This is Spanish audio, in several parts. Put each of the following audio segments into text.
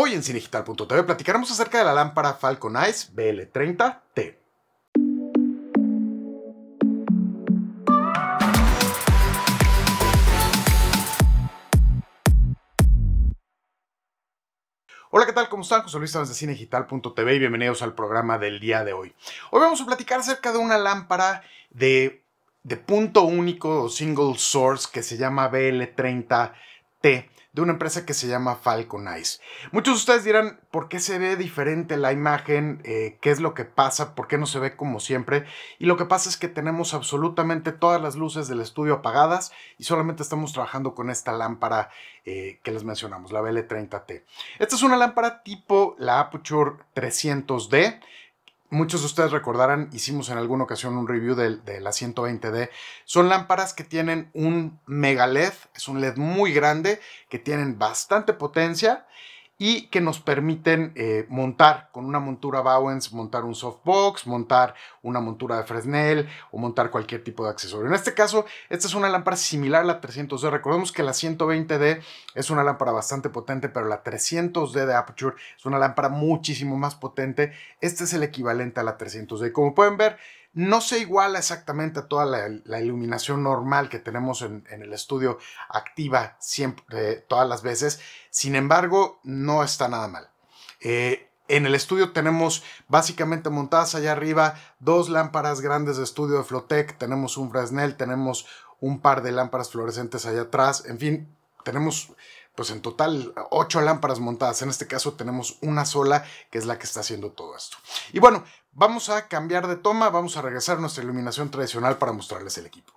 Hoy en CineGital.tv platicaremos acerca de la lámpara Falcon Eyes BL30T. Hola, ¿qué tal? ¿Cómo están? José Luis estamos de Cinegital.tv y bienvenidos al programa del día de hoy. Hoy vamos a platicar acerca de una lámpara de, de punto único o single source que se llama BL30T de una empresa que se llama Falcon Eyes. Muchos de ustedes dirán, ¿por qué se ve diferente la imagen? Eh, ¿Qué es lo que pasa? ¿Por qué no se ve como siempre? Y lo que pasa es que tenemos absolutamente todas las luces del estudio apagadas y solamente estamos trabajando con esta lámpara eh, que les mencionamos, la BL30T. Esta es una lámpara tipo la Aputure 300D. Muchos de ustedes recordarán, hicimos en alguna ocasión un review de, de, la 120D. Son lámparas que tienen un mega LED, es un LED muy grande, que tienen bastante potencia y que nos permiten eh, montar con una montura Bowens, montar un softbox, montar una montura de Fresnel o montar cualquier tipo de accesorio. En este caso, esta es una lámpara similar a la 300D. Recordemos que la 120D es una lámpara bastante potente, pero la 300D de Aperture es una lámpara muchísimo más potente. Este es el equivalente a la 300D. Como pueden ver, no se iguala exactamente a toda la, iluminación normal que tenemos en, el estudio activa siempre, eh, todas las veces. Sin embargo, no está nada mal. Eh, en el estudio tenemos básicamente montadas allá arriba dos lámparas grandes de estudio de Flotec, tenemos un Fresnel, tenemos un par de lámparas fluorescentes allá atrás, en fin, tenemos pues en total ocho lámparas montadas. En este caso tenemos una sola que es la que está haciendo todo esto. Y bueno, vamos a cambiar de toma, vamos a regresar a nuestra iluminación tradicional para mostrarles el equipo.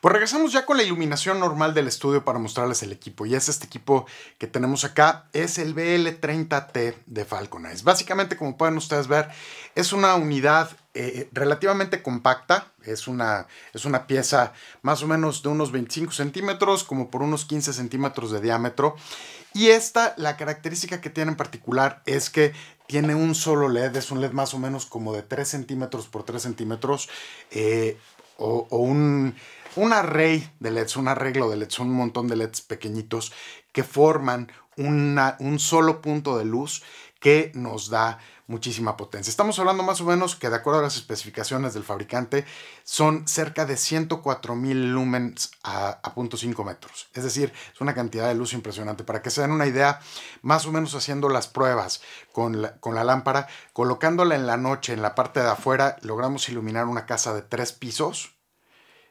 Pues regresamos ya con la iluminación normal del estudio para mostrarles el equipo y es este equipo que tenemos acá, es el BL30T de Falcon Eyes. Básicamente como pueden ustedes ver es una unidad eh, relativamente compacta, es una, es una pieza más o menos de unos 25 centímetros, como por unos 15 centímetros de diámetro. Y esta, la característica que tiene en particular es que tiene un solo LED, es un LED más o menos como de 3 centímetros por 3 centímetros, eh, o, un, un, array de LEDs, un arreglo de LEDs, un montón de LEDs pequeñitos que forman un solo punto de luz que nos da muchísima potencia. Estamos hablando más o menos que de acuerdo a las especificaciones del fabricante son cerca de mil lumens a, a 0.5 metros. Es decir, es una cantidad de luz impresionante. Para que se den una idea, más o menos haciendo las pruebas con la lámpara, colocándola en la noche en la parte de afuera, logramos iluminar una casa de tres pisos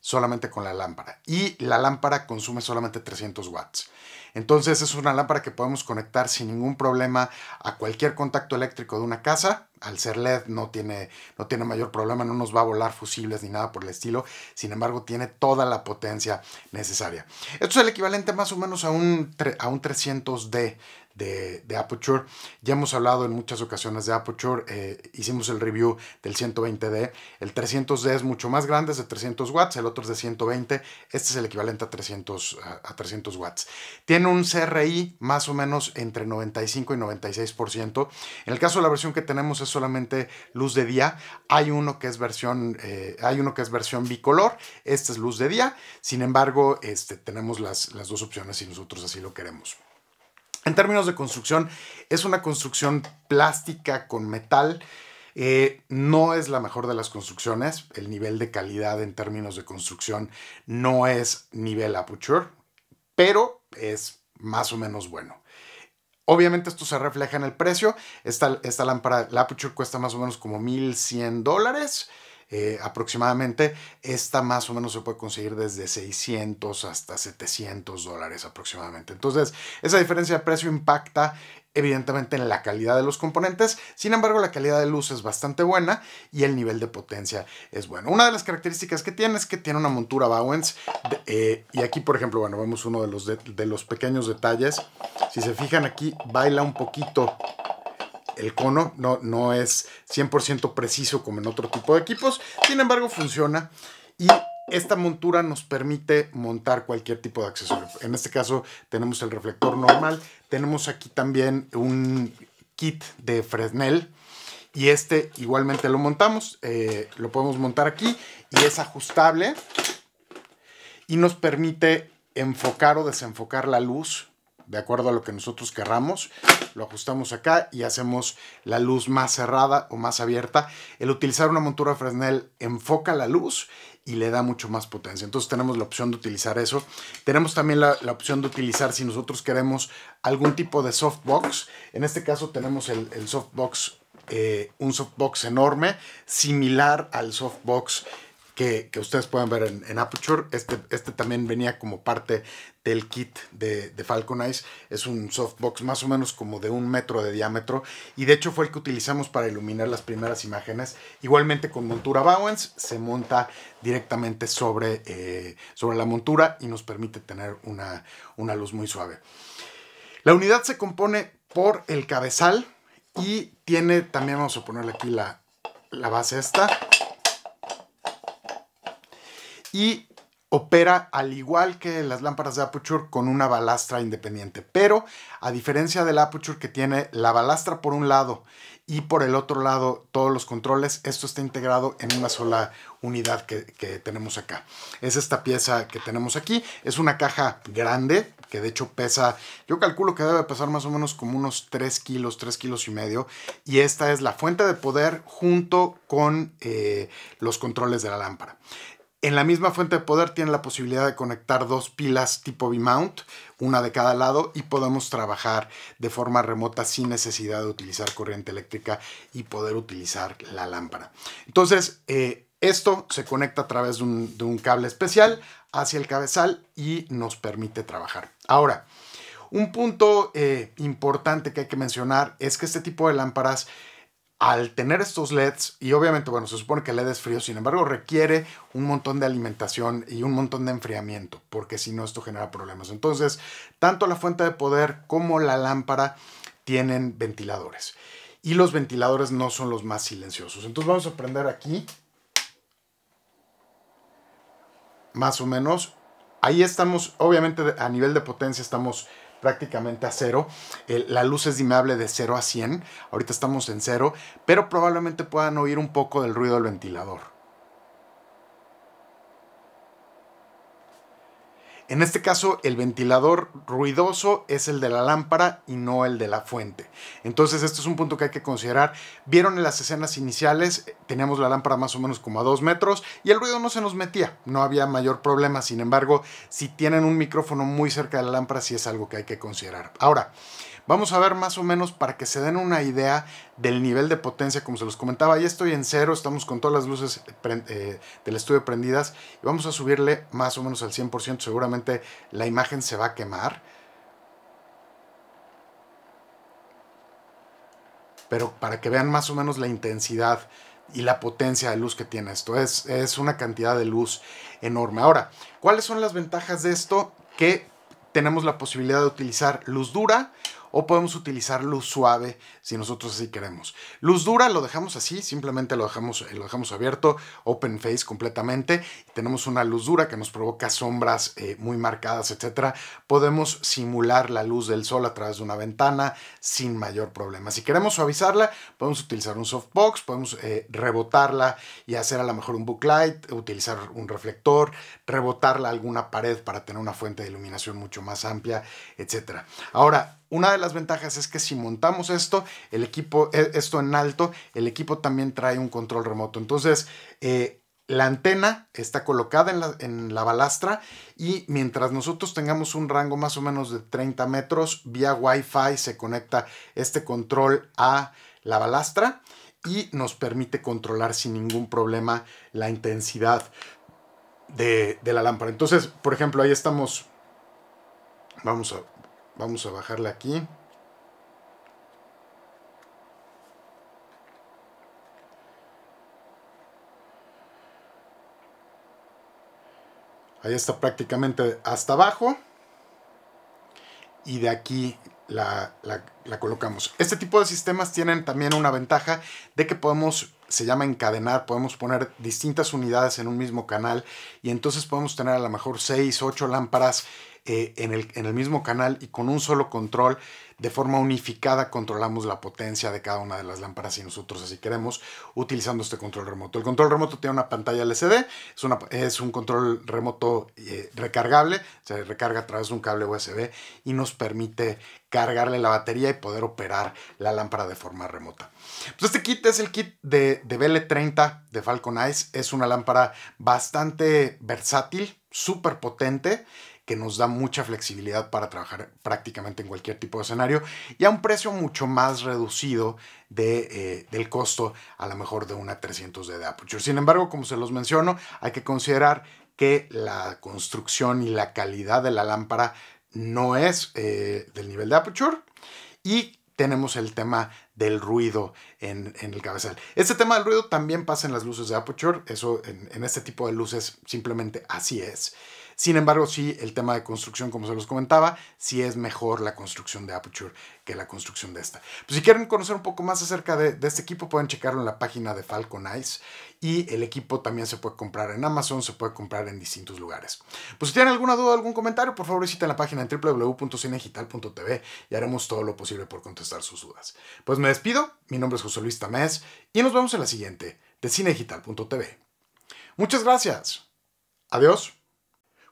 solamente con la lámpara. Y la lámpara consume solamente 300 watts. Entonces es una lámpara que podemos conectar sin ningún problema a cualquier contacto eléctrico de una casa al ser LED no tiene, no tiene mayor problema, no nos va a volar fusibles ni nada por el estilo, sin embargo tiene toda la potencia necesaria. Esto es el equivalente más o menos a un, a un 300D de, de, Aperture. Ya hemos hablado en muchas ocasiones de Aperture, eh, hicimos el review del 120D. El 300D es mucho más grande, es de 300 watts, el otro es de 120, este es el equivalente a 300, a, 300 watts. Tiene un CRI más o menos entre 95 y 96%. En el caso de la versión que tenemos solamente luz de día. Hay uno que es versión, eh, hay uno que es versión bicolor, esta es luz de día. Sin embargo, este, tenemos las, dos opciones si nosotros así lo queremos. En términos de construcción, es una construcción plástica con metal. Eh, no es la mejor de las construcciones. El nivel de calidad en términos de construcción no es nivel aperture, pero es más o menos bueno. Obviamente esto se refleja en el precio. Esta, esta lámpara Laputure cuesta más o menos como 1100 dólares. Eh, aproximadamente. Esta más o menos se puede conseguir desde 600 hasta 700 dólares aproximadamente. Entonces, esa diferencia de precio impacta evidentemente en la calidad de los componentes, sin embargo la calidad de luz es bastante buena y el nivel de potencia es bueno. Una de las características que tiene es que tiene una montura Bowens eh, y aquí por ejemplo, bueno, vemos uno de los, de, los pequeños detalles, si se fijan aquí baila un poquito el cono no, no es 100% preciso como en otro tipo de equipos, sin embargo funciona y esta montura nos permite montar cualquier tipo de accesorio. En este caso tenemos el reflector normal, tenemos aquí también un kit de Fresnel y este igualmente lo montamos, eh, lo podemos montar aquí y es ajustable y nos permite enfocar o desenfocar la luz de acuerdo a lo que nosotros querramos. Lo ajustamos acá y hacemos la luz más cerrada o más abierta. El utilizar una montura Fresnel enfoca la luz y le da mucho más potencia. Entonces tenemos la opción de utilizar eso. Tenemos también la, opción de utilizar si nosotros queremos algún tipo de softbox. En este caso tenemos el, softbox, eh, un softbox enorme, similar al softbox que, ustedes pueden ver en, en, Este, este también venía como parte del kit de, Falcon Eyes. Es un softbox más o menos como de un metro de diámetro y de hecho fue el que utilizamos para iluminar las primeras imágenes. Igualmente con montura Bowens se monta directamente sobre, eh, sobre la montura y nos permite tener una, una luz muy suave. La unidad se compone por el cabezal y tiene, también vamos a ponerle aquí la, la base esta, y opera al igual que las lámparas de Aputure con una balastra independiente. Pero a diferencia del Aputure que tiene la balastra por un lado y por el otro lado todos los controles, esto está integrado en una sola unidad que, tenemos acá. Es esta pieza que tenemos aquí. Es una caja grande que de hecho pesa, yo calculo que debe pesar más o menos como unos 3 kilos, 3 kilos y medio. Y esta es la fuente de poder junto con eh, los controles de la lámpara. En la misma fuente de poder tiene la posibilidad de conectar dos pilas tipo V-mount, una de cada lado, y podemos trabajar de forma remota sin necesidad de utilizar corriente eléctrica y poder utilizar la lámpara. Entonces, eh, esto se conecta a través de un, cable especial hacia el cabezal y nos permite trabajar. Ahora, un punto eh, importante que hay que mencionar es que este tipo de lámparas al tener estos LEDs, y obviamente, bueno, se supone que el LED es frío, sin embargo, requiere un montón de alimentación y un montón de enfriamiento, porque si no, esto genera problemas. Entonces, tanto la fuente de poder como la lámpara tienen ventiladores. Y los ventiladores no son los más silenciosos. Entonces, vamos a prender aquí, más o menos, ahí estamos, obviamente a nivel de potencia estamos prácticamente a cero. la luz es dimeable de 0 a 100. Ahorita estamos en cero, pero probablemente puedan oír un poco del ruido del ventilador. En este caso, el ventilador ruidoso es el de la lámpara y no el de la fuente. Entonces, esto es un punto que hay que considerar. Vieron en las escenas iniciales, eh, teníamos la lámpara más o menos como a dos metros y el ruido no se nos metía, no había mayor problema. Sin embargo, si tienen un micrófono muy cerca de la lámpara, sí es algo que hay que considerar. Ahora, Vamos a ver más o menos para que se den una idea del nivel de potencia, como se los comentaba, ya estoy en cero, estamos con todas las luces eh, eh, del estudio prendidas y vamos a subirle más o menos al 100%, seguramente la imagen se va a quemar. Pero para que vean más o menos la intensidad y la potencia de luz que tiene esto, es, es una cantidad de luz enorme. Ahora, ¿cuáles son las ventajas de esto? Que tenemos la posibilidad de utilizar luz dura o podemos utilizar luz suave si nosotros así queremos. Luz dura lo dejamos así, simplemente lo dejamos, lo dejamos abierto, open face completamente. Tenemos una luz dura que nos provoca sombras eh, muy marcadas, etc. Podemos simular la luz del sol a través de una ventana sin mayor problema. Si queremos suavizarla, podemos utilizar un softbox, podemos eh, rebotarla y hacer a lo mejor un booklight, utilizar un reflector, rebotarla a alguna pared para tener una fuente de iluminación mucho más amplia, etc. Ahora, una de las ventajas es que si montamos esto, el equipo, e, esto en alto, el equipo también trae un control remoto. Entonces, eh, la antena está colocada en la, balastra y mientras nosotros tengamos un rango más o menos de 30 metros, vía Wi-Fi se conecta este control a la balastra y nos permite controlar sin ningún problema la intensidad de, de la lámpara. Entonces, por ejemplo, ahí estamos... Vamos a, vamos a bajarla aquí. Ahí está prácticamente hasta abajo. Y de aquí la, colocamos. Este tipo de sistemas tienen también una ventaja de que podemos se llama encadenar, podemos poner distintas unidades en un mismo canal y entonces podemos tener a lo mejor 6, 8 lámparas eh, en, el, en el mismo canal y con un solo control de forma unificada controlamos la potencia de cada una de las lámparas y nosotros así queremos utilizando este control remoto. El control remoto tiene una pantalla LCD, es, una, es un control remoto eh, recargable, se recarga a través de un cable USB y nos permite cargarle la batería y poder operar la lámpara de forma remota. Pues, este kit es el kit de, de BL30 de Falcon Eyes. Es una lámpara bastante versátil, súper potente que nos da mucha flexibilidad para trabajar prácticamente en cualquier tipo de escenario y a un precio mucho más reducido de, eh, del costo a lo mejor de una 300 de apucho. Sin embargo, como se los menciono, hay que considerar que la construcción y la calidad de la lámpara no es eh, del nivel de aperture. Y tenemos el tema del ruido en, el cabezal. Este tema del ruido también pasa en las luces de aperture. Eso en este tipo de luces simplemente así es. Sin embargo, sí, el tema de construcción, como se los comentaba, sí es mejor la construcción de Aperture que la construcción de esta. Pues si quieren conocer un poco más acerca de, este equipo, pueden checarlo en la página de Falcon Eyes y el equipo también se puede comprar en Amazon, se puede comprar en distintos lugares. Pues si tienen alguna duda, algún comentario, por favor visiten la página en www.cinegital.tv y haremos todo lo posible por contestar sus dudas. Pues me despido, mi nombre es José Luis Tamés y nos vemos en la siguiente de cinegital.tv. Muchas gracias. Adiós.